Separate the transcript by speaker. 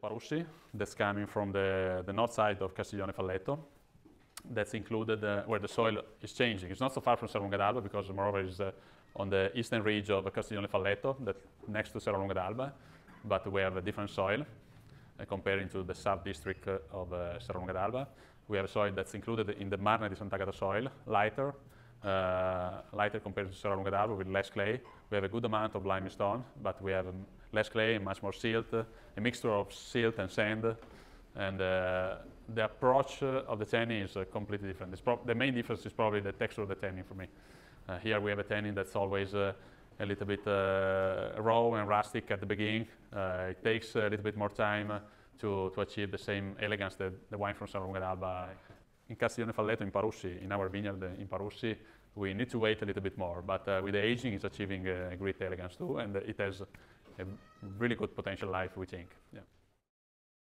Speaker 1: the Parussi that's coming from the, the north side of Castiglione Falletto. That's included uh, where the soil is changing. It's not so far from Serra Lunga d'Alba because moreover is uh, on the eastern ridge of Castiglione Falletto, that next to Serra Lunga d'Alba, but we have a different soil uh, comparing to the sub district uh, of uh, Serra Lunga d'Alba. We have a soil that's included in the Marne di Sant'Agata soil, lighter, uh, lighter compared to Cerro Lungadarbo with less clay. We have a good amount of limestone, but we have um, less clay and much more silt, uh, a mixture of silt and sand. And uh, the approach uh, of the tanning is uh, completely different. the main difference is probably the texture of the tanning for me. here we have a tanning that's always a little bit raw and rustic at the beginning. it takes a little bit more time to, to achieve the same elegance that the wine from d'Alba in Incastione Falletto in Parussi, in our vineyard in Parussi, we need to wait a little bit more. But uh, with the aging, it's achieving
Speaker 2: uh, great elegance too, and it has a really good potential life, we think.
Speaker 3: Yeah.